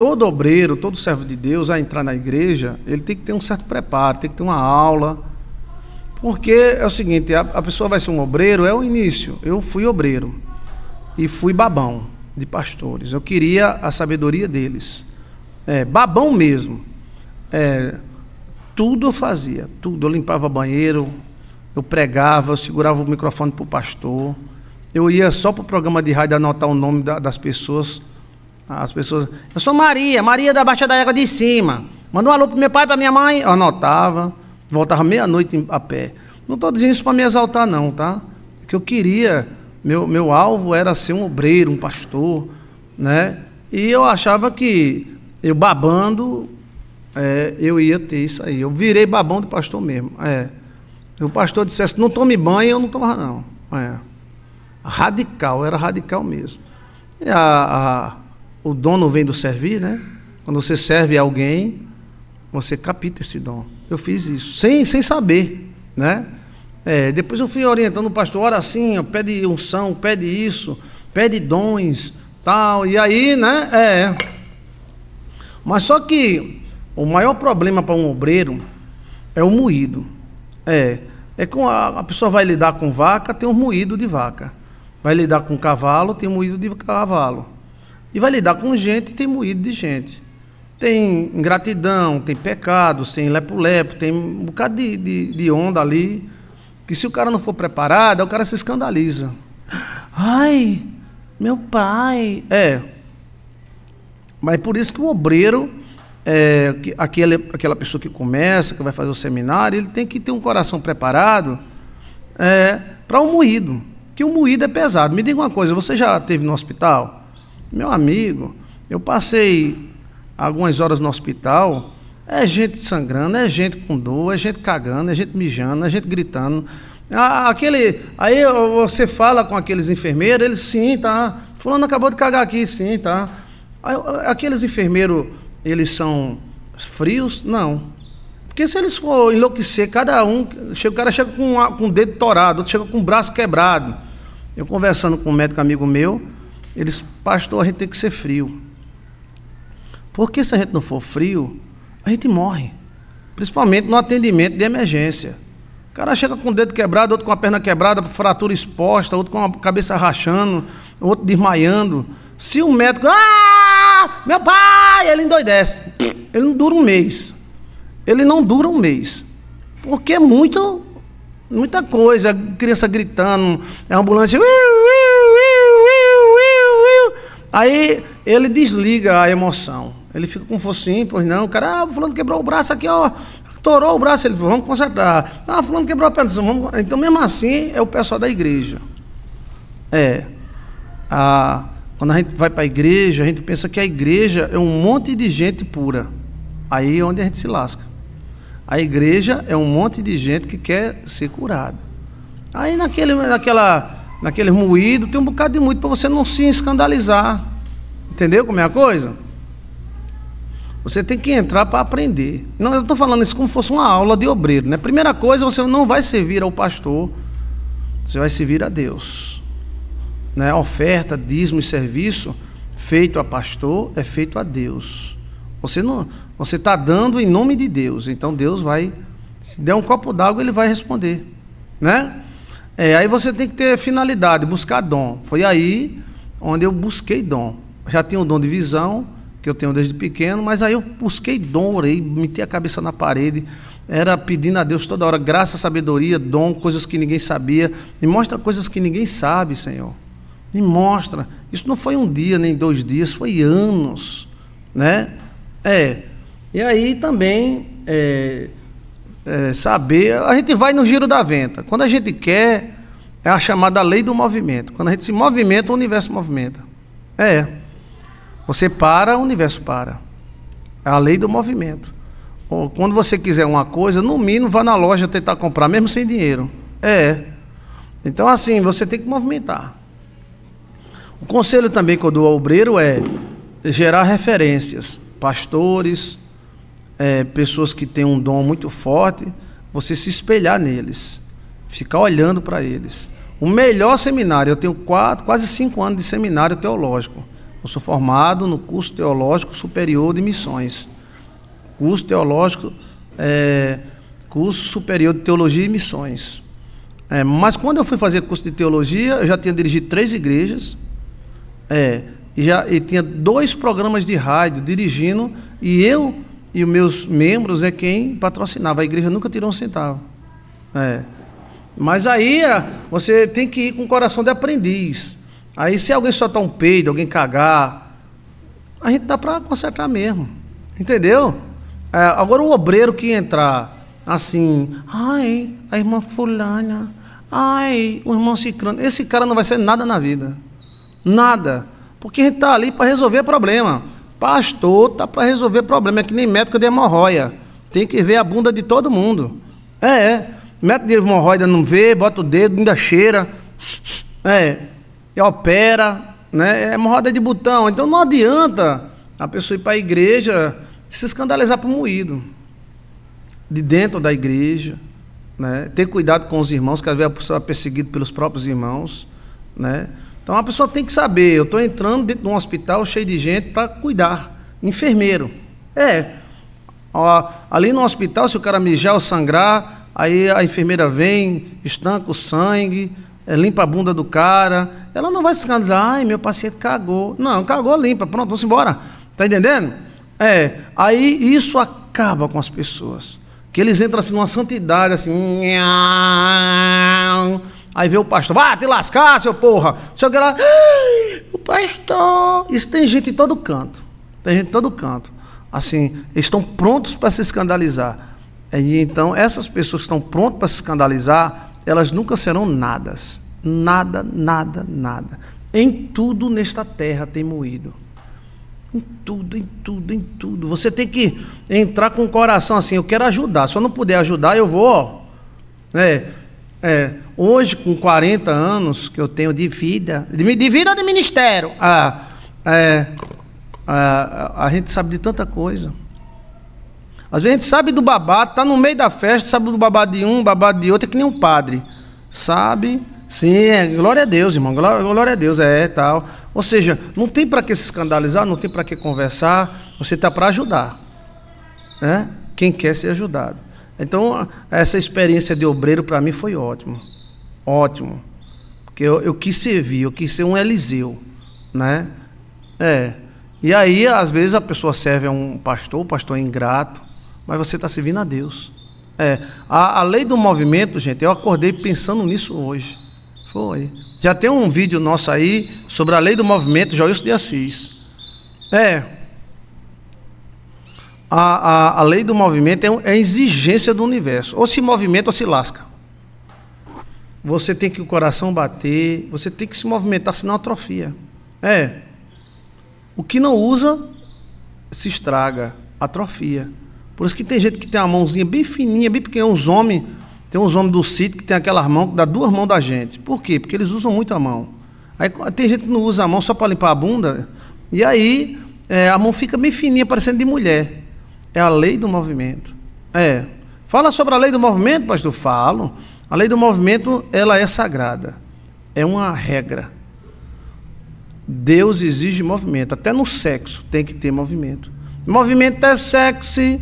todo obreiro, todo servo de Deus a entrar na igreja, ele tem que ter um certo preparo, tem que ter uma aula. Porque é o seguinte, a, a pessoa vai ser um obreiro, é o início. Eu fui obreiro e fui babão de pastores. Eu queria a sabedoria deles. É, babão mesmo. É, tudo eu fazia, tudo. Eu limpava banheiro, eu pregava, eu segurava o microfone para o pastor. Eu ia só para o programa de rádio anotar o nome da, das pessoas as pessoas. Eu sou Maria, Maria da Baixa da Égua de Cima. Mandou um alô pro meu pai, pra minha mãe. Eu anotava, voltava meia-noite a pé. Não estou dizendo isso para me exaltar, não, tá? O que eu queria, meu, meu alvo era ser um obreiro, um pastor, né? E eu achava que eu babando, é, eu ia ter isso aí. Eu virei babão de pastor mesmo. É. O pastor dissesse, não tome banho, eu não tomava, não. É. Radical, era radical mesmo. E a, a o dono vem do servir, né? Quando você serve alguém, você capita esse dom. Eu fiz isso, sem, sem saber, né? É, depois eu fui orientando o pastor, ora assim, pede unção, pede isso, pede dons, tal. E aí, né? É. Mas só que o maior problema para um obreiro é o moído. É. É com a, a pessoa vai lidar com vaca, tem um moído de vaca. Vai lidar com cavalo, tem um moído de cavalo. E vai lidar com gente e tem moído de gente. Tem ingratidão, tem pecado, tem lepo-lepo, tem um bocado de, de, de onda ali. Que se o cara não for preparado, o cara se escandaliza. Ai, meu pai. É. Mas é por isso que o obreiro, é, que, aquele, aquela pessoa que começa, que vai fazer o seminário, ele tem que ter um coração preparado é, para o um moído. Que o moído é pesado. Me diga uma coisa, você já teve no hospital? Meu amigo, eu passei algumas horas no hospital. É gente sangrando, é gente com dor, é gente cagando, é gente mijando, é gente gritando. Aquele, aí você fala com aqueles enfermeiros, eles sim, tá. Fulano acabou de cagar aqui, sim, tá. Aqueles enfermeiros, eles são frios? Não. Porque se eles for enlouquecer, cada um, o cara chega com, com o dedo torado, outro chega com o braço quebrado. Eu conversando com um médico amigo meu, eles Pastor, a gente tem que ser frio. Porque se a gente não for frio, a gente morre. Principalmente no atendimento de emergência. O cara chega com o dedo quebrado, outro com a perna quebrada, fratura exposta, outro com a cabeça rachando, outro desmaiando. Se o médico. Ah! Meu pai! Ele endoidece. Ele não dura um mês. Ele não dura um mês. Porque é muito, muita coisa. É criança gritando, é ambulância. Ui, Aí ele desliga a emoção. Ele fica com focinho, pois não. O cara, ah, fulano quebrou o braço aqui, ó. Torou o braço, ele vamos consertar. Ah, fulano quebrou a perna. Então, vamos... Então, mesmo assim, é o pessoal da igreja. É. A, quando a gente vai para a igreja, a gente pensa que a igreja é um monte de gente pura. Aí é onde a gente se lasca. A igreja é um monte de gente que quer ser curada. Aí naquele, naquela naqueles moídos, tem um bocado de moído para você não se escandalizar. Entendeu como é a coisa? Você tem que entrar para aprender. Não, eu estou falando isso como fosse uma aula de obreiro. Né? Primeira coisa, você não vai servir ao pastor, você vai servir a Deus. Né? Oferta, dízimo e serviço feito a pastor é feito a Deus. Você não, você está dando em nome de Deus. Então Deus vai, se der um copo d'água, ele vai responder, né? É, aí você tem que ter finalidade, buscar dom. Foi aí onde eu busquei dom. Já tinha o dom de visão, que eu tenho desde pequeno, mas aí eu busquei dom, orei, meti a cabeça na parede, era pedindo a Deus toda hora graça, sabedoria, dom, coisas que ninguém sabia. Me mostra coisas que ninguém sabe, Senhor. Me mostra. Isso não foi um dia nem dois dias, foi anos, né? É. E aí também é, é, saber. A gente vai no giro da venta. Quando a gente quer, é a chamada lei do movimento. Quando a gente se movimenta, o universo movimenta. É. Você para, o universo para. É a lei do movimento. Quando você quiser uma coisa, no mínimo vá na loja tentar comprar, mesmo sem dinheiro. É. Então, assim, você tem que movimentar. O conselho também que eu dou ao obreiro é gerar referências, pastores, é, pessoas que têm um dom muito forte, você se espelhar neles, ficar olhando para eles. O melhor seminário, eu tenho quatro, quase cinco anos de seminário teológico. Eu sou formado no curso teológico superior de missões. Curso teológico, é, curso superior de teologia e missões. É, mas quando eu fui fazer curso de teologia, eu já tinha dirigido três igrejas. É, e, já, e tinha dois programas de rádio dirigindo, e eu e os meus membros é quem patrocinava. A igreja nunca tirou um centavo. É. Mas aí é, você tem que ir com o coração de aprendiz. Aí se alguém soltar um peido, alguém cagar, a gente dá para consertar mesmo. Entendeu? É, agora o obreiro que entrar assim, ai, a irmã fulana, ai, o irmão ciclano, esse cara não vai ser nada na vida. Nada. Porque a gente está ali para resolver problema. Pastor tá para resolver problema, é que nem médico de hemorroia. Tem que ver a bunda de todo mundo. É, é. Médico de hemorroida não vê, bota o dedo, ainda cheira. É. E opera, né? É hemorroida de botão. Então não adianta a pessoa ir para a igreja se escandalizar por moído. De dentro da igreja, né? Ter cuidado com os irmãos, que às vezes a pessoa é perseguida pelos próprios irmãos, né? Então a pessoa tem que saber, eu estou entrando dentro de um hospital cheio de gente para cuidar. Enfermeiro. É. Ó, ali no hospital, se o cara mijar ou sangrar, aí a enfermeira vem, estanca o sangue, é, limpa a bunda do cara. Ela não vai se escandalizar, ai, meu paciente cagou. Não, cagou, limpa, pronto, vamos embora. Tá entendendo? É, aí isso acaba com as pessoas. Que eles entram assim numa santidade, assim. Aí vê o pastor, vá te lascar, seu porra. Só que lá, ah, o pastor. Isso tem gente em todo canto. Tem gente em todo canto. Assim, estão prontos para se escandalizar. E então, essas pessoas que estão prontas para se escandalizar, elas nunca serão nadas. Nada, nada, nada. Em tudo nesta terra tem moído. Em tudo, em tudo, em tudo. Você tem que entrar com o coração assim, eu quero ajudar. Se eu não puder ajudar, eu vou, ó, né? É, hoje, com 40 anos que eu tenho de vida, de vida ou de ministério? Ah, é, é, a, a gente sabe de tanta coisa. Às vezes a gente sabe do babado, está no meio da festa, sabe do babado de um, babado de outro, é que nem um padre. Sabe? Sim, é, glória a Deus, irmão, glória, glória a Deus, é tal. Ou seja, não tem para que se escandalizar, não tem para que conversar, você está para ajudar. Né? Quem quer ser ajudado. Então, essa experiência de obreiro para mim foi ótimo. Ótimo. Porque eu, eu, quis servir, eu quis ser um Eliseu, né? É. E aí, às vezes, a pessoa serve a um pastor, o pastor é ingrato, mas você está servindo a Deus. É. A, a lei do movimento, gente, eu acordei pensando nisso hoje. Foi. Já tem um vídeo nosso aí sobre a lei do movimento, Joilson de Assis. É, a, a, a lei do movimento é, é exigência do universo. Ou se movimenta ou se lasca. Você tem que o coração bater, você tem que se movimentar, senão atrofia. É. O que não usa se estraga, atrofia. Por isso que tem gente que tem uma mãozinha bem fininha, bem pequena, uns homens, tem uns homens do sítio que tem aquelas mãos que dá duas mãos da gente. Por quê? Porque eles usam muito a mão. Aí tem gente que não usa a mão só para limpar a bunda, e aí é, a mão fica bem fininha, parecendo de mulher. É a lei do movimento. É. Fala sobre a lei do movimento, pastor? Falo. A lei do movimento, ela é sagrada. É uma regra. Deus exige movimento. Até no sexo tem que ter movimento. Movimento é sexy.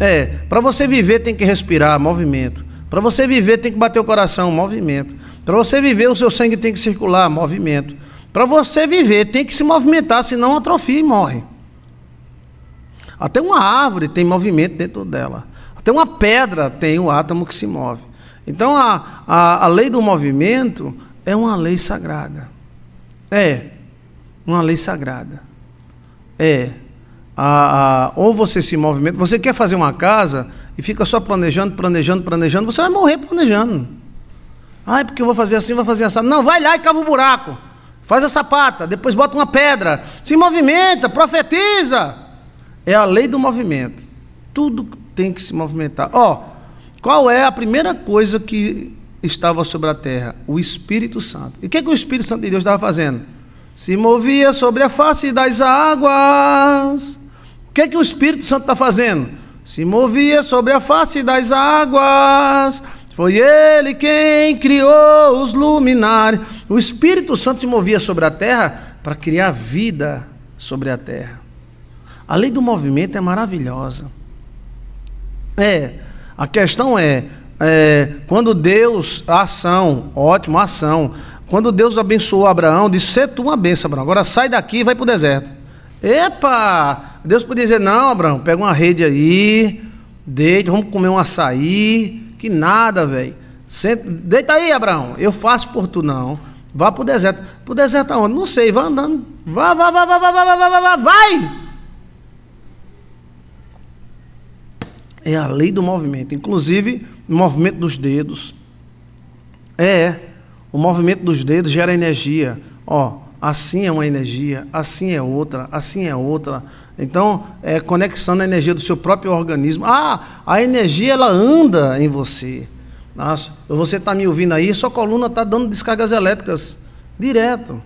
É. Para você viver tem que respirar, movimento. Para você viver tem que bater o coração, movimento. Para você viver o seu sangue tem que circular, movimento. Para você viver tem que se movimentar, senão atrofia e morre. Até uma árvore tem movimento dentro dela. Até uma pedra tem o átomo que se move. Então a, a, a lei do movimento é uma lei sagrada. É, uma lei sagrada. É. A, a, ou você se movimenta, você quer fazer uma casa e fica só planejando, planejando, planejando, você vai morrer planejando. Ah, é porque eu vou fazer assim, vou fazer assim. Não, vai lá e cava o um buraco. Faz a sapata, depois bota uma pedra. Se movimenta, profetiza. É a lei do movimento. Tudo tem que se movimentar. Ó, oh, qual é a primeira coisa que estava sobre a terra? O Espírito Santo. E o que, que o Espírito Santo de Deus estava fazendo? Se movia sobre a face das águas. O que, que o Espírito Santo está fazendo? Se movia sobre a face das águas. Foi ele quem criou os luminares. O Espírito Santo se movia sobre a terra para criar vida sobre a terra. A lei do movimento é maravilhosa. É, a questão é, é quando Deus, a ação, ótima ação, quando Deus abençoou Abraão, disse: Sê tu uma bênção, Abraão, agora sai daqui e vai para o deserto. Epa! Deus podia dizer: Não, Abraão, pega uma rede aí, deita, vamos comer um açaí, que nada, velho. Deita aí, Abraão, eu faço por tu, não. Vá para o deserto. Para o deserto aonde? Não sei, vá andando. Vá, vá, vá, vá, vá, vá, vá, vá, vá, vai! É a lei do movimento. Inclusive, o movimento dos dedos. É, é. O movimento dos dedos gera energia. Ó, assim é uma energia, assim é outra, assim é outra. Então, é conexão na energia do seu próprio organismo. Ah, a energia ela anda em você. Nossa, você está me ouvindo aí, sua coluna está dando descargas elétricas direto.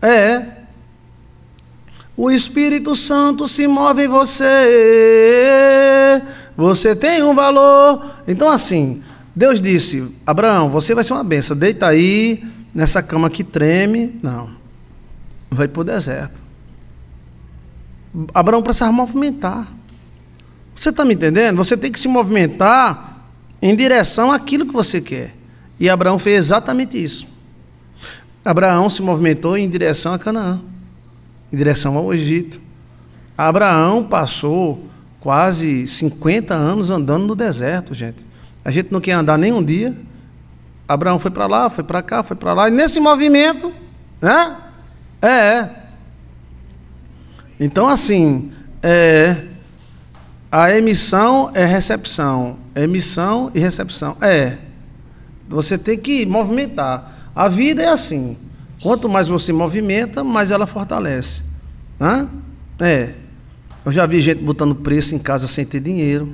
É, é. O Espírito Santo se move em você você tem um valor. Então, assim, Deus disse: Abraão, você vai ser uma benção. Deita aí nessa cama que treme. Não. Vai para o deserto. Abraão precisava movimentar. Você está me entendendo? Você tem que se movimentar em direção àquilo que você quer. E Abraão fez exatamente isso. Abraão se movimentou em direção a Canaã, em direção ao Egito. Abraão passou quase 50 anos andando no deserto, gente. A gente não quer andar nem um dia. Abraão foi para lá, foi para cá, foi para lá. E nesse movimento, né? É, é. Então, assim, é, a emissão é recepção. Emissão e recepção. É. Você tem que movimentar. A vida é assim. Quanto mais você movimenta, mais ela fortalece. Hã? É. Eu já vi gente botando preço em casa sem ter dinheiro,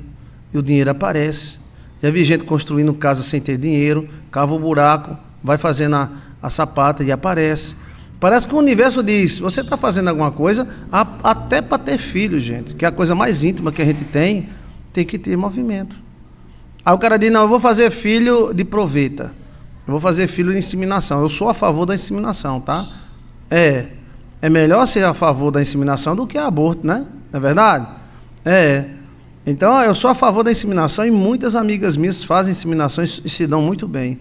e o dinheiro aparece. Já vi gente construindo casa sem ter dinheiro, cava o buraco, vai fazendo a, a sapata e aparece. Parece que o universo diz: você está fazendo alguma coisa a, até para ter filho, gente, que é a coisa mais íntima que a gente tem, tem que ter movimento. Aí o cara diz: não, eu vou fazer filho de proveta, eu vou fazer filho de inseminação. Eu sou a favor da inseminação, tá? É, é melhor ser a favor da inseminação do que aborto, né? Não é verdade? É. Então, eu sou a favor da inseminação e muitas amigas minhas fazem inseminação e se dão muito bem.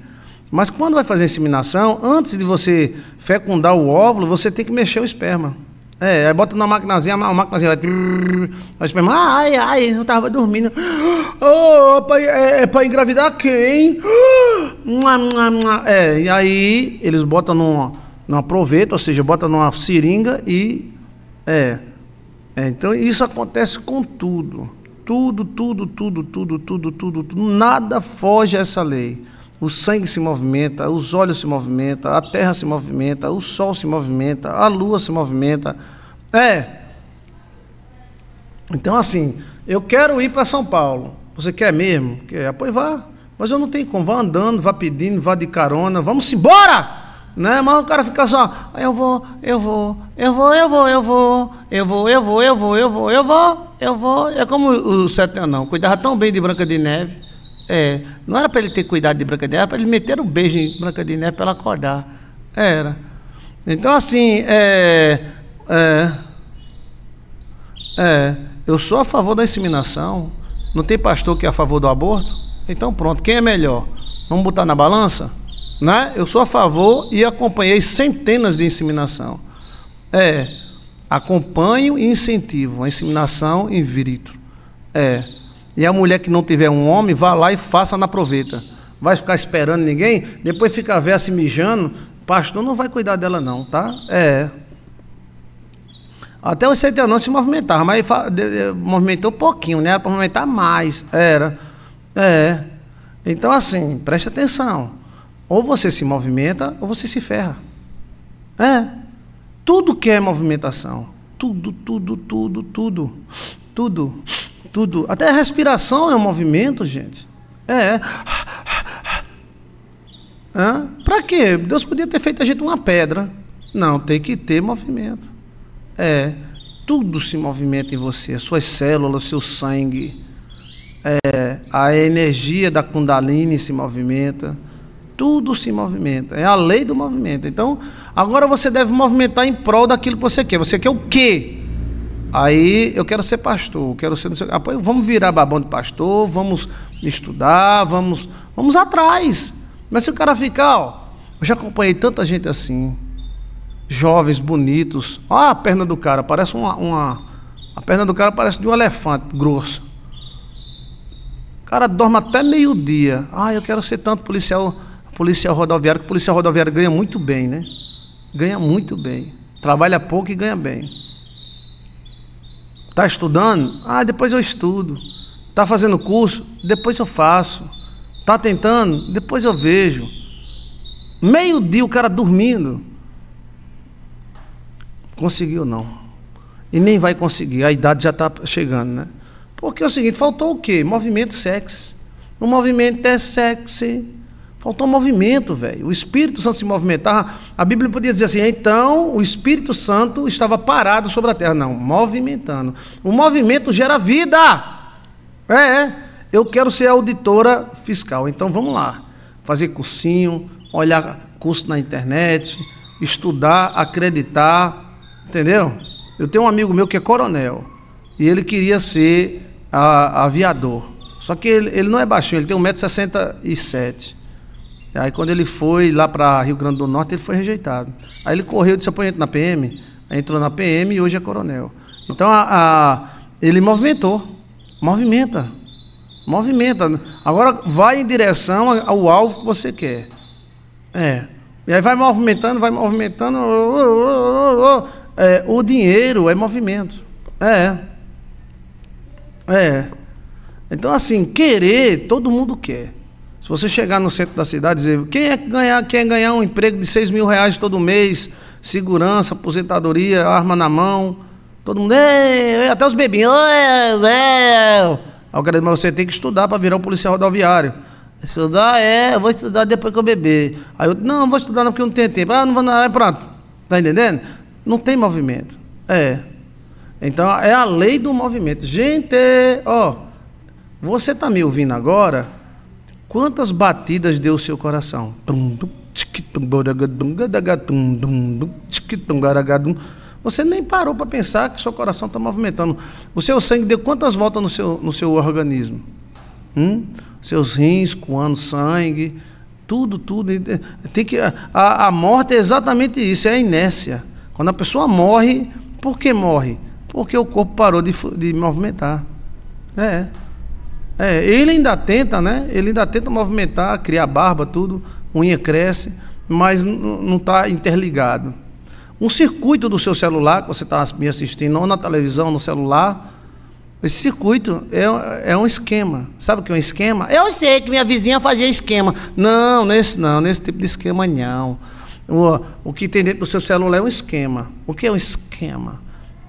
Mas quando vai fazer inseminação, antes de você fecundar o óvulo, você tem que mexer o esperma. É, aí bota na maquinazinha, a maquinazinha vai. O esperma, ai, ai, eu tava dormindo. Oh, é, é, é pra engravidar quem? É, e aí eles botam numa, numa proveta, ou seja, botam numa seringa e. É. É, então isso acontece com tudo. Tudo, tudo, tudo, tudo, tudo, tudo, tudo. Nada foge a essa lei. O sangue se movimenta, os olhos se movimentam, a terra se movimenta, o sol se movimenta, a lua se movimenta. É. Então, assim, eu quero ir para São Paulo. Você quer mesmo? Quer? Ah, pois vá. Mas eu não tenho como. Vá andando, vá pedindo, vá de carona. Vamos embora! Né? Mas o cara fica só, eu vou, eu vou, eu vou, eu vou, eu vou, eu vou, eu vou, eu vou, eu vou, eu vou, eu vou. É como o Sete não cuidava tão bem de Branca de Neve. É, não era para ele ter cuidado de Branca de Neve, era para ele meter o um beijo em Branca de Neve para ela acordar. Era. Então, assim, é, é, é, eu sou a favor da inseminação. Não tem pastor que é a favor do aborto? Então, pronto, quem é melhor? Vamos botar na balança? Né? Eu sou a favor e acompanhei centenas de inseminação. É, acompanho e incentivo a inseminação in vitro. É. E a mulher que não tiver um homem, vá lá e faça na proveta. Vai ficar esperando ninguém, depois fica a se mijando, pastor não vai cuidar dela não, tá? É. Até os sete anos se movimentava, mas movimentou pouquinho, né? Era para movimentar mais, era. É. Então assim, preste atenção. Ou você se movimenta ou você se ferra. É. Tudo que é movimentação. Tudo, tudo, tudo, tudo. Tudo, tudo. Até a respiração é um movimento, gente. É. Hã? Pra quê? Deus podia ter feito a gente uma pedra. Não, tem que ter movimento. É. Tudo se movimenta em você. As suas células, seu sangue. É, a energia da Kundalini se movimenta tudo se movimenta. É a lei do movimento. Então, agora você deve movimentar em prol daquilo que você quer. Você quer o quê? Aí eu quero ser pastor, quero ser. vamos virar babão de pastor, vamos estudar, vamos, vamos atrás. Mas se o cara ficar, ó, eu já acompanhei tanta gente assim, jovens, bonitos. Olha a perna do cara, parece uma, uma. A perna do cara parece de um elefante grosso. O cara dorme até meio-dia. Ah, eu quero ser tanto policial policial rodoviário, que policial rodoviário ganha muito bem, né? Ganha muito bem. Trabalha pouco e ganha bem. Está estudando? Ah, depois eu estudo. Está fazendo curso? Depois eu faço. Está tentando? Depois eu vejo. Meio dia o cara dormindo. Conseguiu não. E nem vai conseguir, a idade já está chegando, né? Porque é o seguinte, faltou o quê? Movimento sexy. O movimento é sexy. Faltou movimento, velho. O Espírito Santo se movimentava. A Bíblia podia dizer assim: então o Espírito Santo estava parado sobre a terra. Não, movimentando. O movimento gera vida. É, é. Eu quero ser auditora fiscal. Então vamos lá. Fazer cursinho, olhar curso na internet, estudar, acreditar. Entendeu? Eu tenho um amigo meu que é coronel. E ele queria ser a, ah, aviador. Só que ele, ele não é baixinho, ele tem 1,67m. Aí quando ele foi lá para Rio Grande do Norte, ele foi rejeitado. Aí ele correu de apoiante na PM, entrou na PM e hoje é coronel. Então a, a, ele movimentou, movimenta, movimenta. Agora vai em direção ao alvo que você quer. É. E aí vai movimentando, vai movimentando. é, o dinheiro é movimento. É. É. Então, assim, querer, todo mundo quer. Se você chegar no centro da cidade e dizer quem é que ganhar, quer é ganhar um emprego de 6 mil reais todo mês, segurança, aposentadoria, arma na mão, todo mundo, ei, até os bebinhos, ei, eu quero mas você tem que estudar para virar um policial rodoviário. Estudar é, eu vou estudar depois que eu beber. Aí eu, não, eu vou estudar não porque eu não tenho tempo. Ah, não vou não, é pronto. Tá entendendo? Não tem movimento. É. Então é a lei do movimento. Gente, ó, você tá me ouvindo agora? Quantas batidas deu o seu coração? Você nem parou para pensar que seu coração está movimentando. O seu sangue deu quantas voltas no seu, no seu organismo? Hum? Seus rins coando sangue, tudo, tudo. Eh, tem que, a, a morte é exatamente isso, é a inércia. Quando a pessoa morre, por que morre? Porque o corpo parou de, de movimentar. É. É, ele ainda tenta, né? Ele ainda tenta movimentar, criar barba, tudo, unha cresce, mas não está interligado. Um circuito do seu celular, que você está me assistindo, ou na televisão, no celular, esse circuito é, é um esquema. Sabe o que é um esquema? Eu sei que minha vizinha fazia esquema. Não, nesse não, nesse tipo de esquema não. O, o que tem dentro do seu celular é um esquema. O que é um esquema?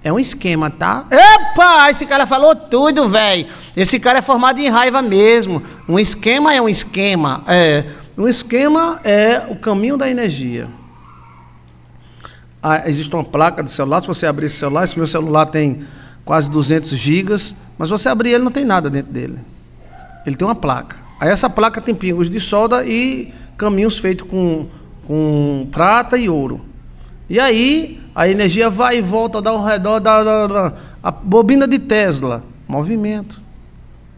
É um esquema, tá? Epa, esse cara falou tudo, velho. Esse cara é formado em raiva mesmo. Um esquema é um esquema. É, um esquema é o caminho da energia. Ah, existe uma placa do celular. Se você abrir esse celular, esse meu celular tem quase 200 gigas, mas você abrir ele não tem nada dentro dele. Ele tem uma placa. Aí essa placa tem pingos de solda e caminhos feitos com, com prata e ouro. E aí a energia vai e volta, dá ao redor da. a bobina de Tesla, movimento.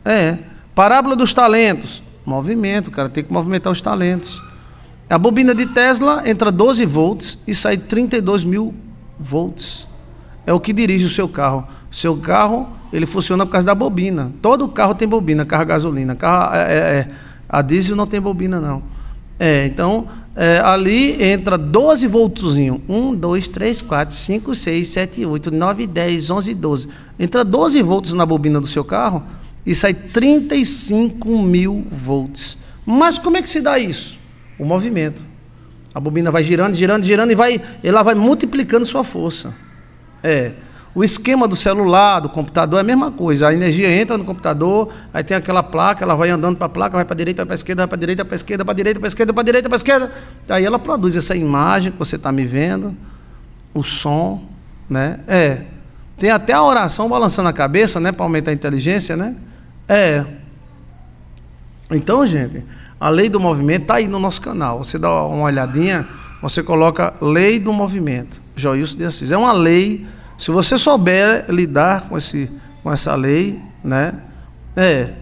É. Parábola dos talentos, movimento, cara, tem que movimentar os talentos. A bobina de Tesla entra 12 volts e sai 32 mil volts. É o que dirige o seu carro. Seu carro, ele funciona por causa da bobina. Todo carro tem bobina, carro a gasolina. Carro é, é, é, a diesel não tem bobina, não. É, então, é, ali entra 12 voltzinho. 1, 2, 3, 4, 5, 6, 7, 8, 9, 10, 11, 12. Entra 12 volts na bobina do seu carro e sai 35 mil volts. Mas como é que se dá isso? O movimento. A bobina vai girando, girando, girando e vai, ela vai multiplicando sua força. É. O esquema do celular, do computador, é a mesma coisa. A energia entra no computador, aí tem aquela placa, ela vai andando para a placa, vai para a direita, para a esquerda, vai para a direita, para a esquerda, para a direita, para a esquerda, para a direita, para a esquerda. Aí ela produz essa imagem que você está me vendo, o som, né? É. Tem até a oração balançando a cabeça, né? Para aumentar a inteligência, né? É. Então, gente, a lei do movimento está aí no nosso canal. Você dá uma olhadinha, você coloca lei do movimento. Joilson de Assis. É uma lei se você souber lidar com, esse, com essa lei, né? É,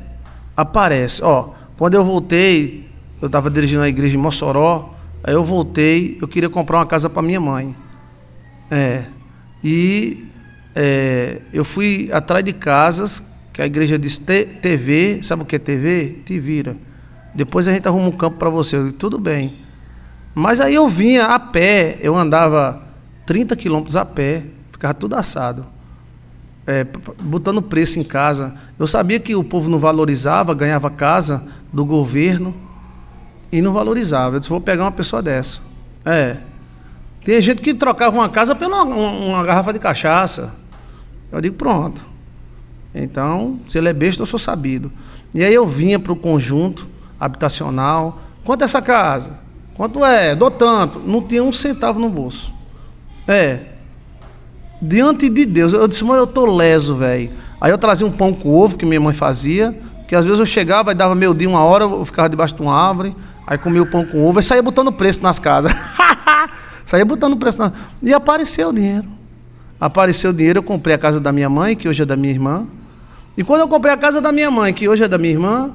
aparece. Ó, quando eu voltei, eu estava dirigindo a igreja em Mossoró, aí eu voltei, eu queria comprar uma casa para minha mãe. É, e é, eu fui atrás de casas, que a igreja disse TV, sabe o que é TV? Te vira. Depois a gente arruma um campo para você. Eu disse, tudo bem. Mas aí eu vinha a pé, eu andava 30 quilômetros a pé, Ficava tudo assado. É, botando preço em casa. Eu sabia que o povo não valorizava, ganhava casa do governo e não valorizava. Eu disse, vou pegar uma pessoa dessa. É. Tem gente que trocava uma casa pela uma, uma garrafa de cachaça. Eu digo, pronto. Então, se ele é besta, eu sou sabido. E aí eu vinha para o conjunto habitacional. Quanto é essa casa? Quanto é? Dou tanto. Não tinha um centavo no bolso. É diante de Deus. Eu disse, mãe, eu tô leso, velho. Aí eu trazia um pão com ovo que minha mãe fazia, que às vezes eu chegava e dava meio dia, uma hora, eu ficava debaixo de uma árvore, aí comia o pão com ovo, e saía botando preço nas casas. saía botando preço nas E apareceu o dinheiro. Apareceu o dinheiro, eu comprei a casa da minha mãe, que hoje é da minha irmã. E quando eu comprei a casa da minha mãe, que hoje é da minha irmã,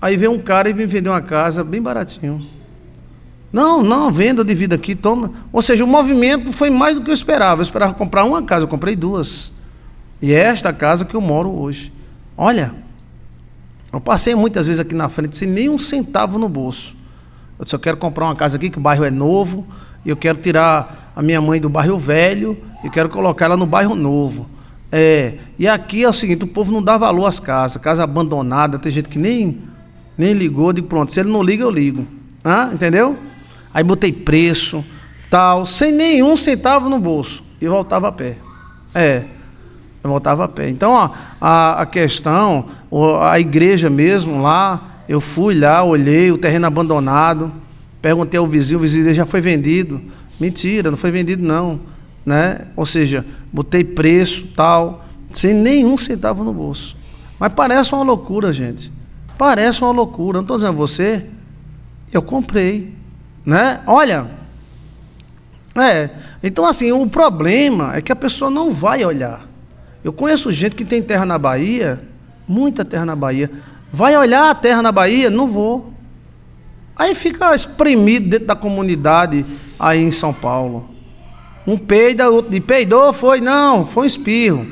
aí veio um cara e me vendeu uma casa bem baratinho. Não, não, venda de vida aqui, toma. Ou seja, o movimento foi mais do que eu esperava. Eu esperava comprar uma casa, eu comprei duas. E é esta casa que eu moro hoje. Olha, eu passei muitas vezes aqui na frente sem nem um centavo no bolso. Eu disse, eu quero comprar uma casa aqui, que o bairro é novo, e eu quero tirar a minha mãe do bairro velho e quero colocar ela no bairro novo. É, e aqui é o seguinte, o povo não dá valor às casas, casa abandonada, tem gente que nem, nem ligou, de pronto, se ele não liga, eu ligo. Ah, entendeu? aí botei preço, tal, sem nenhum centavo no bolso. E voltava a pé. É, eu voltava a pé. Então, ó, a, a questão, a igreja mesmo lá, eu fui lá, olhei o terreno abandonado, perguntei ao vizinho, o vizinho já foi vendido. Mentira, não foi vendido não, né? Ou seja, botei preço, tal, sem nenhum centavo no bolso. Mas parece uma loucura, gente. Parece uma loucura. Não estou dizendo a você, eu comprei né? Olha, é. Então assim, o problema é que a pessoa não vai olhar. Eu conheço gente que tem terra na Bahia, muita terra na Bahia. Vai olhar a terra na Bahia? Não vou. Aí fica espremido dentro da comunidade aí em São Paulo. Um peida, outro de peidou, foi, não, foi um espirro.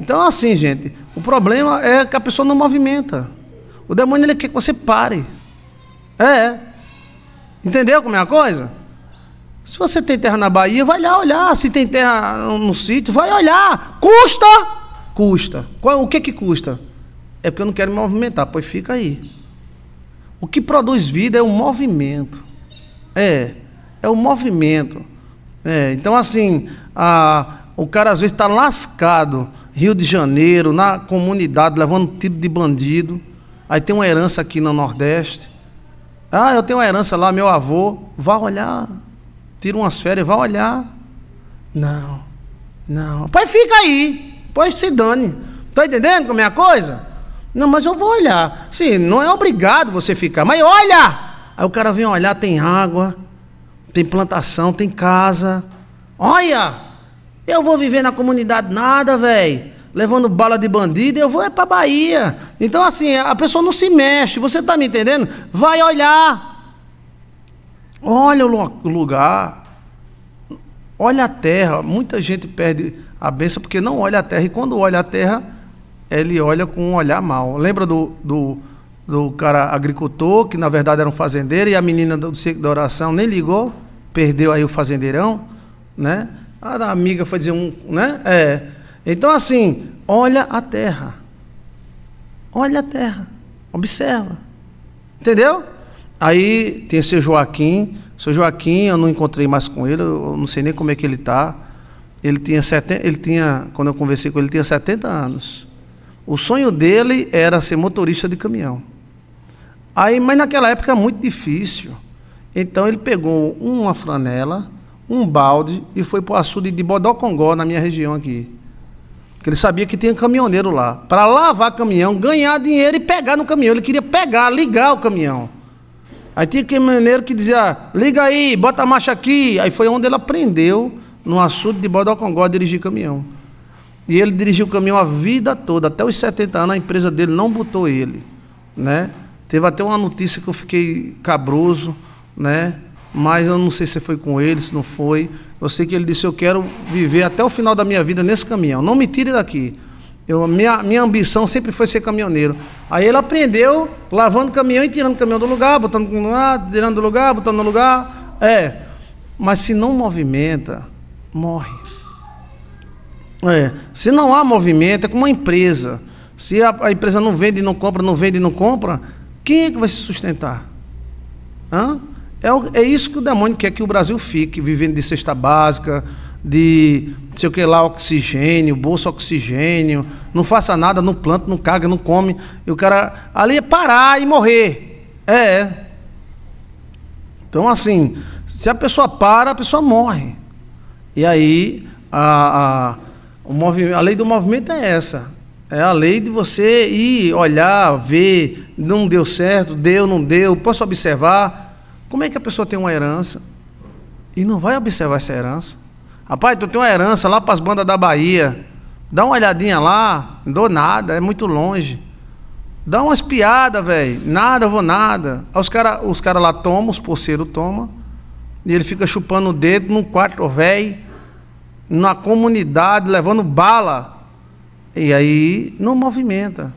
Então assim, gente, o problema é que a pessoa não movimenta. O demônio ele quer que você pare. É. Entendeu como é a coisa? Se você tem terra na Bahia, vai lá olhar. Se tem terra no sítio, vai olhar. Custa! Custa. Qual, o que que custa? É porque eu não quero me movimentar, pois fica aí. O que produz vida é o movimento. É, é o movimento. É, então, assim, a, o cara às vezes está lascado, Rio de Janeiro, na comunidade, levando tiro de bandido. Aí tem uma herança aqui no Nordeste. Ah, eu tenho uma herança lá, meu avô. Vá olhar. Tira umas férias, vá olhar. Não, não. Pai, fica aí. Pois se dane. Tá entendendo como é a coisa? Não, mas eu vou olhar. Sim, não é obrigado você ficar, mas olha! Aí o cara vem olhar, tem água, tem plantação, tem casa. Olha! Eu vou viver na comunidade nada, velho levando bala de bandido, eu vou é para Bahia. Então, assim, a pessoa não se mexe, você está me entendendo? Vai olhar. Olha o lugar. Olha a terra. Muita gente perde a bênção porque não olha a terra. E quando olha a terra, ele olha com um olhar mal. Lembra do, do, do cara agricultor, que na verdade era um fazendeiro, e a menina do ciclo da oração nem ligou, perdeu aí o fazendeirão, né? A amiga foi dizer um, né? É, então, assim, olha a terra. Olha a terra. Observa. Entendeu? Aí tem seu Joaquim. Seu Joaquim, eu não encontrei mais com ele, eu não sei nem como é que ele está. Ele tinha 70, ele tinha, quando eu conversei com ele, ele tinha 70 anos. O sonho dele era ser motorista de caminhão. Aí, mas naquela época era muito difícil. Então ele pegou uma flanela, um balde e foi para o açude de Bodocongó, na minha região aqui. Porque ele sabia que tinha caminhoneiro lá. Para lavar caminhão, ganhar dinheiro e pegar no caminhão. Ele queria pegar, ligar o caminhão. Aí tinha caminhoneiro que dizia: liga aí, bota a marcha aqui. Aí foi onde ele aprendeu, no açude de Bodocongó, a dirigir caminhão. E ele dirigiu o caminhão a vida toda, até os 70 anos a empresa dele não botou ele, né? Teve até uma notícia que eu fiquei cabroso, né? Mas eu não sei se foi com ele, se não foi. Eu sei que ele disse: Eu quero viver até o final da minha vida nesse caminhão. Não me tire daqui. Eu, minha, minha ambição sempre foi ser caminhoneiro. Aí ele aprendeu lavando caminhão e tirando o caminhão do lugar, botando no lugar, tirando do lugar, botando no lugar. É. Mas se não movimenta, morre. É. Se não há movimento, é como uma empresa. Se a, a empresa não vende, e não compra, não vende, e não compra, quem é que vai se sustentar? Hã? É, o, é isso que o demônio quer que o Brasil fique, vivendo de cesta básica, de sei o que lá, oxigênio, bolsa oxigênio, não faça nada, não planta, não caga, não come. E o cara ali é parar e morrer. É. Então, assim, se a pessoa para, a pessoa morre. E aí, a, a, a lei do movimento é essa. É a lei de você ir olhar, ver, não deu certo, deu, não deu, posso observar como é que a pessoa tem uma herança e não vai observar essa herança? Rapaz, tu tem uma herança lá para as bandas da Bahia. Dá uma olhadinha lá, não dou nada, é muito longe. Dá umas piadas, velho. Nada, vou nada. Aí os caras os cara lá tomam, os pulseiros tomam. E ele fica chupando o dedo num quarto velho, na comunidade, levando bala. E aí não movimenta.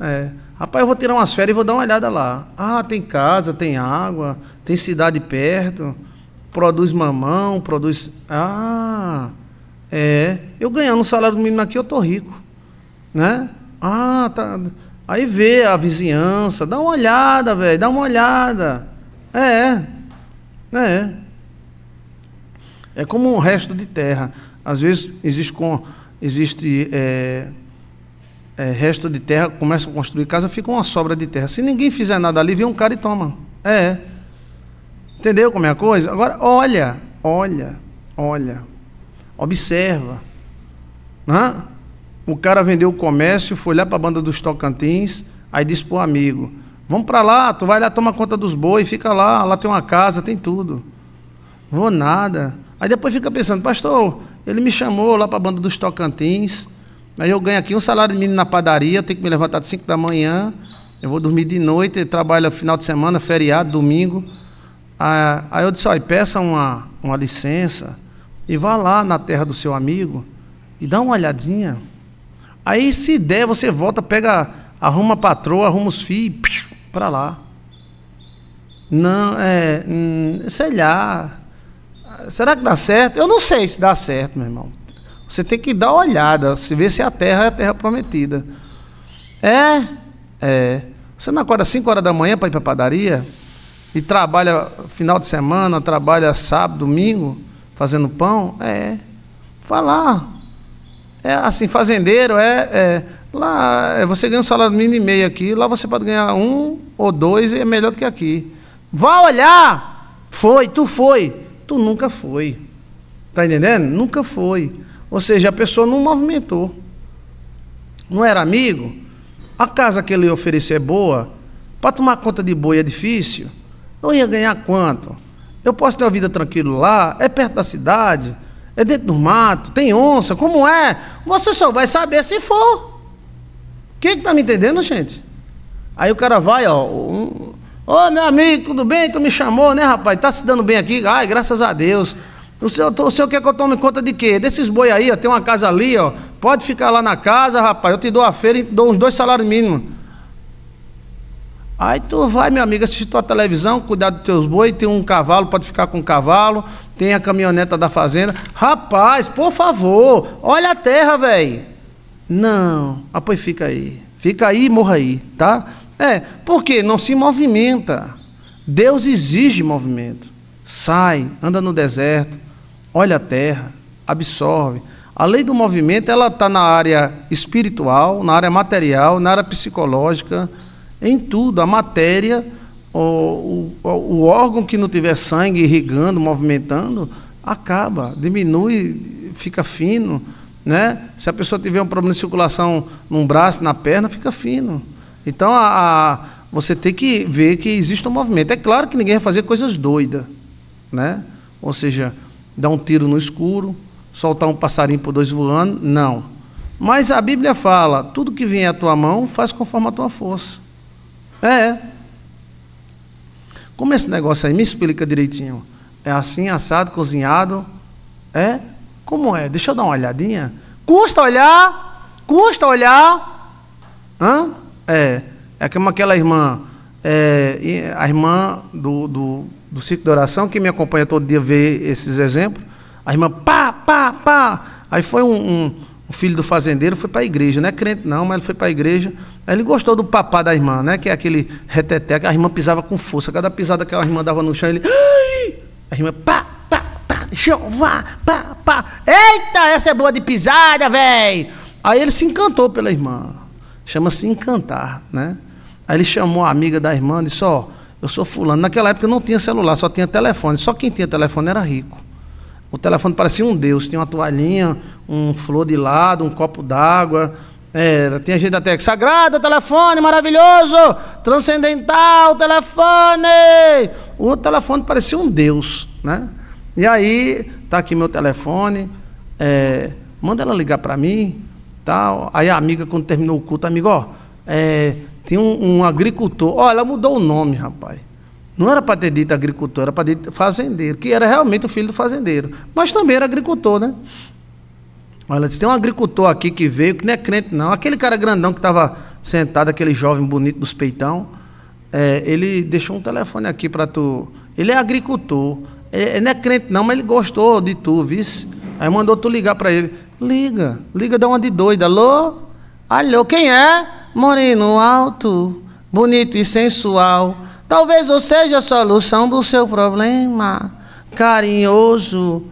É. Rapaz, eu vou tirar umas férias e vou dar uma olhada lá. Ah, tem casa, tem água, tem cidade perto, produz mamão, produz. Ah, é. Eu ganhando um salário mínimo aqui, eu tô rico. Né? Ah, tá. Aí vê a vizinhança, dá uma olhada, velho, dá uma olhada. É, é. É como um resto de terra. Às vezes existe, com, existe é, é, resto de terra, começam a construir casa, fica uma sobra de terra. Se ninguém fizer nada ali, vem um cara e toma. É. Entendeu como é a coisa? Agora, olha, olha, olha. Observa. O cara vendeu o comércio, foi lá para a banda dos Tocantins, aí disse para o amigo: Vamos para lá, tu vai lá, toma conta dos bois fica lá, lá tem uma casa, tem tudo. Vou nada. Aí depois fica pensando: Pastor, ele me chamou lá para a banda dos Tocantins mas eu ganho aqui um salário mínimo na padaria, tenho que me levantar de 5 da manhã, eu vou dormir de noite, trabalho final de semana, feriado, domingo. Ah, aí eu disse, olha, peça uma, uma licença e vá lá na terra do seu amigo e dá uma olhadinha. Aí se der, você volta, pega, arruma a patroa, arruma os filhos, para lá. Não, é, hum, sei lá. Será que dá certo? Eu não sei se dá certo, meu irmão. Você tem que dar uma olhada, se ver se a terra é a terra prometida. É? É. Você não acorda 5 horas da manhã para ir para a padaria? E trabalha final de semana, trabalha sábado, domingo, fazendo pão? É. Falar. É assim, fazendeiro é, é Lá é, você ganha um salário mínimo e meio aqui, lá você pode ganhar um ou dois e é melhor do que aqui. Vá olhar! Foi, tu foi. Tu nunca foi. Tá entendendo? Nunca foi. Ou seja, a pessoa não movimentou. Não era amigo? A casa que ele ia oferecer é boa? Para tomar conta de boi é difícil? Eu ia ganhar quanto? Eu posso ter uma vida tranquila lá? É perto da cidade? É dentro do mato? Tem onça? Como é? Você só vai saber se for. Quem está me entendendo, gente? Aí o cara vai, ó. Um... Ô, meu amigo, tudo bem? Tu me chamou, né, rapaz? Tá se dando bem aqui? Ai, graças a Deus. O senhor, o senhor quer que eu tome conta de quê? Desses boi aí, ó, tem uma casa ali, ó. Pode ficar lá na casa, rapaz. Eu te dou a feira e dou uns dois salários mínimos. Aí tu vai, meu amigo, assistir tua televisão, cuidar dos teus boi, tem um cavalo, pode ficar com o um cavalo, tem a caminhoneta da fazenda. Rapaz, por favor, olha a terra, velho. Não, ah, pois fica aí. Fica aí e morra aí, tá? É, porque não se movimenta. Deus exige movimento. Sai, anda no deserto, olha a terra, absorve. A lei do movimento ela está na área espiritual, na área material, na área psicológica, em tudo. A matéria, o, o, o órgão que não tiver sangue irrigando, movimentando, acaba, diminui, fica fino. Né? Se a pessoa tiver um problema de circulação num braço, na perna, fica fino. Então a, a, você tem que ver que existe um movimento. É claro que ninguém vai fazer coisas doidas. Né? Ou seja, dar um tiro no escuro, soltar um passarinho por dois voando, não. Mas a Bíblia fala: tudo que vier à tua mão, faz conforme a tua força. É. Como esse negócio aí? Me explica direitinho. É assim, assado, cozinhado. É? Como é? Deixa eu dar uma olhadinha. Custa olhar? Custa olhar? Hã? É. É como aquela irmã. É, a irmã do, do do ciclo de oração, que me acompanha todo dia vê esses exemplos. A irmã, pá, pá, pá. Aí foi um, um, um filho do fazendeiro, foi para a igreja, não é crente não, mas ele foi para a igreja. Aí ele gostou do papá da irmã, né? Que é aquele reteté, que a irmã pisava com força. Cada pisada que a irmã dava no chão, ele. Ai! A irmã, pá, pá, pá, Jeová, pá, pá. Eita, essa é boa de pisada, velho! Aí ele se encantou pela irmã. Chama-se encantar, né? Aí ele chamou a amiga da irmã e disse: Ó, oh, eu sou fulano. Naquela época não tinha celular, só tinha telefone. Só quem tinha telefone era rico. O telefone parecia um deus. Tinha uma toalhinha, um flor de lado, um copo d'água. Era, é, tinha gente até que sagrado, telefone maravilhoso, transcendental, telefone. O telefone parecia um deus, né? E aí tá aqui meu telefone, é, manda ela ligar para mim, tal. Aí a amiga quando terminou o culto, amigo, ó, é, tinha um, um agricultor. Olha, ela mudou o nome, rapaz. Não era para ter dito agricultor, era para ter dito fazendeiro, que era realmente o filho do fazendeiro. Mas também era agricultor, né? Olha, disse, tem um agricultor aqui que veio, que não é crente, não. Aquele cara grandão que estava sentado, aquele jovem bonito dos peitão, é, ele deixou um telefone aqui para tu. Ele é agricultor. É, é, não é crente, não, mas ele gostou de tu, vice. Aí mandou tu ligar para ele. Liga, liga, dá uma de doida. Alô? Alô, quem é? moreno alto, bonito e sensual. Talvez eu seja a solução do seu problema. Carinhoso,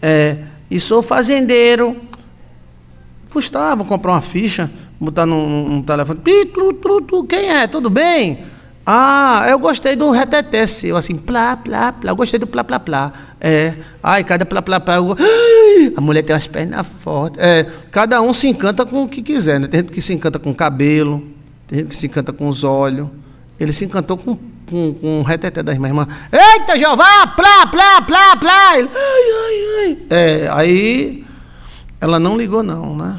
é, e sou fazendeiro. Gustavo, tá, comprar uma ficha, botar num, num telefone. Tru, tru, tru, quem é? Tudo bem? Ah, eu gostei do reteté Eu assim, plá, plá, plá. Eu gostei do plá, plá, plá. É. Ai, cada plá, plá, plá. Eu... A mulher tem umas pernas fortes. É. Cada um se encanta com o que quiser, né? Tem gente que se encanta com o cabelo, tem gente que se encanta com os olhos. Ele se encantou com, com, com o reteté das minhas irmãs. Eita, Jeová! Plá, plá, plá, plá. ai, ai, ai. É, aí ela não ligou não, né?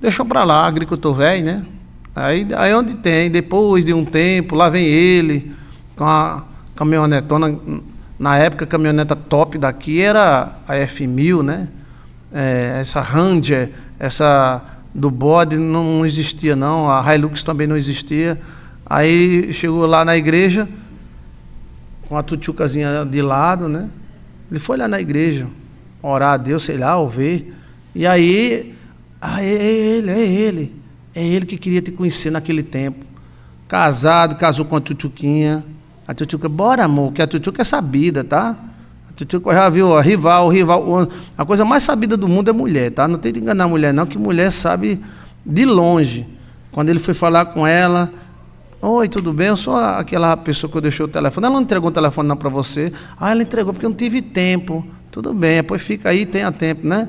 Deixou pra lá, agricultor velho, né? Aí, aí é onde tem, depois de um tempo, lá vem ele com a caminhonetona. Na época, a caminhoneta top daqui era a F1000, né? É, essa Ranger, essa do bode não, existia, não. A Hilux também não existia. Aí chegou lá na igreja, com a tchutchucazinha de lado, né? Ele foi lá na igreja orar a Deus, sei lá, ouvir E aí, aí ah, é ele, é ele. É ele que queria te conhecer naquele tempo. Casado, casou com a Tutuquinha. A Tutuca, bora amor, que a Tutuca é sabida, tá? A Tutuca já viu, ó, rival, rival. A coisa mais sabida do mundo é mulher, tá? Não tem que enganar a mulher, não, que mulher sabe de longe. Quando ele foi falar com ela, Oi, tudo bem? Eu sou aquela pessoa que eu deixei o telefone. Ela não entregou o telefone não para você. Ah, ela entregou porque eu não tive tempo. Tudo bem, pois fica aí, tenha tempo, né?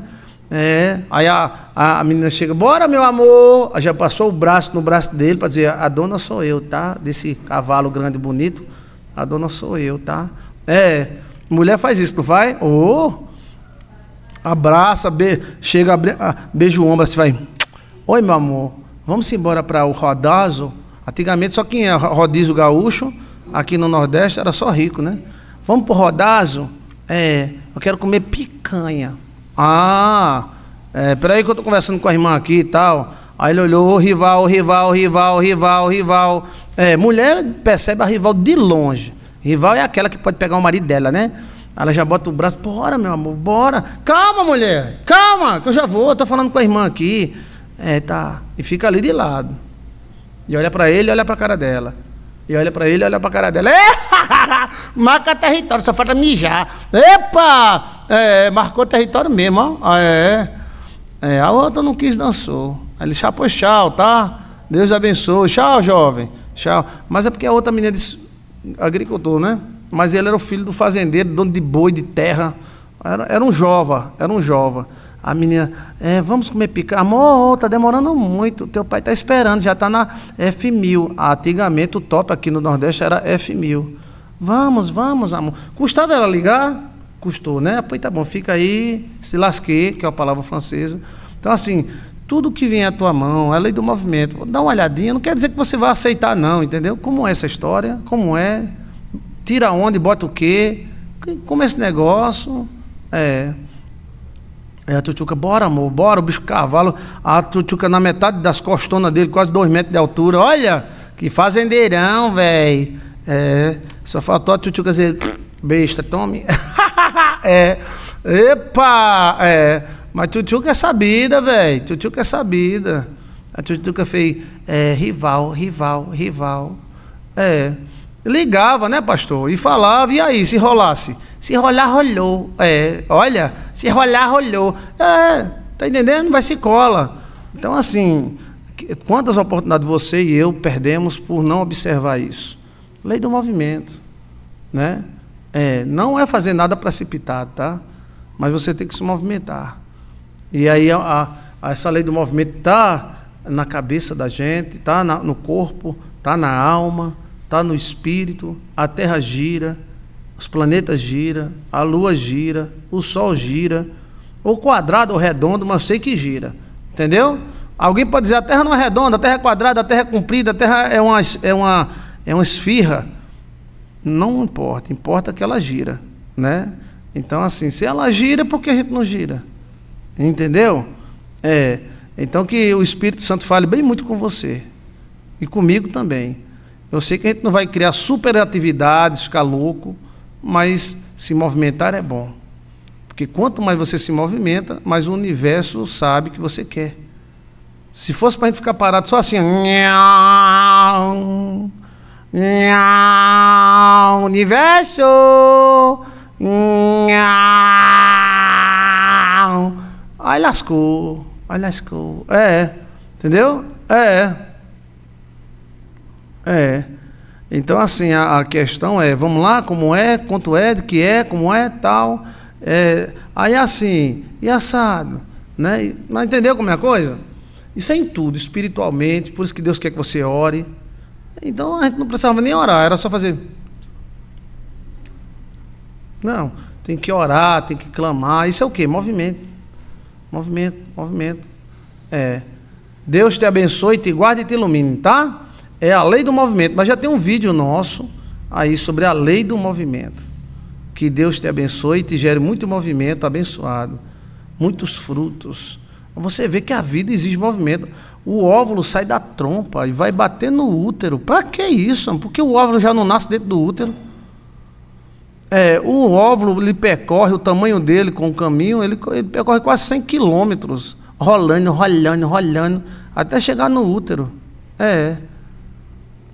É, aí a, a, menina chega, bora meu amor. já passou o braço no braço dele para dizer, a dona sou eu, tá? Desse cavalo grande e bonito, a dona sou eu, tá? É, mulher faz isso, não vai? Ô, oh, abraça, be, chega, be, beija o ombro, assim vai. Oi meu amor, vamos embora para o rodazo? Antigamente só quem é rodízio gaúcho, aqui no Nordeste, era só rico, né? Vamos para o rodazo? É, eu quero comer picanha. Ah, é, peraí que eu tô conversando com a irmã aqui e tal. Aí ele olhou, rival, rival, rival, rival, rival. É, mulher percebe a rival de longe. Rival é aquela que pode pegar o marido dela, né? Ela já bota o braço, bora, meu amor, bora. Calma, mulher, calma, que eu já vou, eu tô falando com a irmã aqui. É, tá. E fica ali de lado. E olha para ele, olha para a cara dela. E olha para ele, olha para a cara dela. Marca território, só falta mijar. Epa! É, marcou território mesmo, ó. Ah, é, é, é, a outra não quis, dançou. ele, chapou, tchau, tá? Deus abençoe. Tchau, jovem. Tchau. Mas é porque a outra menina disse, agricultor, né? Mas ele era o filho do fazendeiro, dono de boi, de terra. Era, era um jovem, era um jovem. A menina, é, vamos comer picanha. Amor, tá demorando muito. Teu pai tá esperando, já tá na F1000. Antigamente o top aqui no Nordeste era F1000. Vamos, vamos, amor. Custava ela ligar? Custou, né? Pois tá bom, fica aí, se lasque que é a palavra francesa. Então, assim, tudo que vem à tua mão, é lei do movimento. Dá uma olhadinha, não quer dizer que você vai aceitar, não, entendeu? Como é essa história? Como é? Tira onde, bota o quê? Como é esse negócio? É. Aí é, a tchutchuca, bora amor, bora, o bicho cavalo. A tchutchuca na metade das costonas dele, quase dois metros de altura. Olha, que fazendeirão, velho. É, só faltou a tchutchuca dizer, besta, tome. é, epa, é. Mas tchutchuca é sabida, velho. Tchutchuca é sabida. A tchutchuca fez, é, rival, rival, rival. É, ligava, né, pastor? E falava, e aí, se rolasse? Se rolar, rolou. É, olha, se rolar, rolou. É, tá entendendo? Vai se cola. Então, assim, quantas oportunidades você e eu perdemos por não observar isso? Lei do movimento, né? É, não é fazer nada precipitado, tá? Mas você tem que se movimentar. E aí a, a, essa lei do movimento tá na cabeça da gente, tá na, no corpo, tá na alma, tá no espírito. A Terra gira os planetas giram, a lua gira, o sol gira, ou quadrado ou redondo, mas sei que gira. Entendeu? Alguém pode dizer a Terra não é redonda, a Terra é quadrada, a Terra é comprida, a Terra é uma, é uma, é uma esfirra. Não importa, importa que ela gira. Né? Então, assim, se ela gira, por que a gente não gira? Entendeu? É. Então que o Espírito Santo fale bem muito com você. E comigo também. Eu sei que a gente não vai criar superatividades, ficar louco mas se movimentar é bom. Porque quanto mais você se movimenta, mais o universo sabe que você quer. Se fosse para a gente ficar parado só assim, universo, aí lascou, aí lascou. É, entendeu? É. É. Então, assim, a, a, questão é, vamos lá, como é, quanto é, de que é, como é, tal. É, aí, assim, e assado, né? Mas entendeu como é a coisa? Isso é em tudo, espiritualmente, por isso que Deus quer que você ore. Então, a gente não precisava nem orar, era só fazer... Não, tem que orar, tem que clamar, isso é o quê? Movimento, movimento, movimento. É... Deus te abençoe, te guarde e te ilumine, tá? é a lei do movimento. Mas já tem um vídeo nosso aí sobre a lei do movimento. Que Deus te abençoe e te gere muito movimento abençoado, muitos frutos. Você vê que a vida exige movimento. O óvulo sai da trompa e vai bater no útero. Para que isso? Porque o óvulo já não nasce dentro do útero. É, o óvulo ele percorre o tamanho dele com o caminho, ele, ele percorre quase 100 quilômetros, rolando, rolando, rolando, até chegar no útero. É.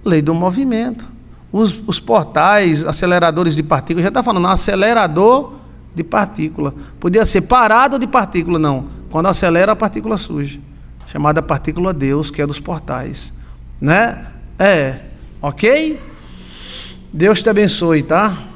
Lei do movimento. Os, os portais, aceleradores de partículas, já está falando, acelerador de partícula. Podia ser parado de partícula, não. Quando acelera, a partícula surge. Chamada partícula Deus, que é dos portais. Né? É. Ok? Deus te abençoe, tá?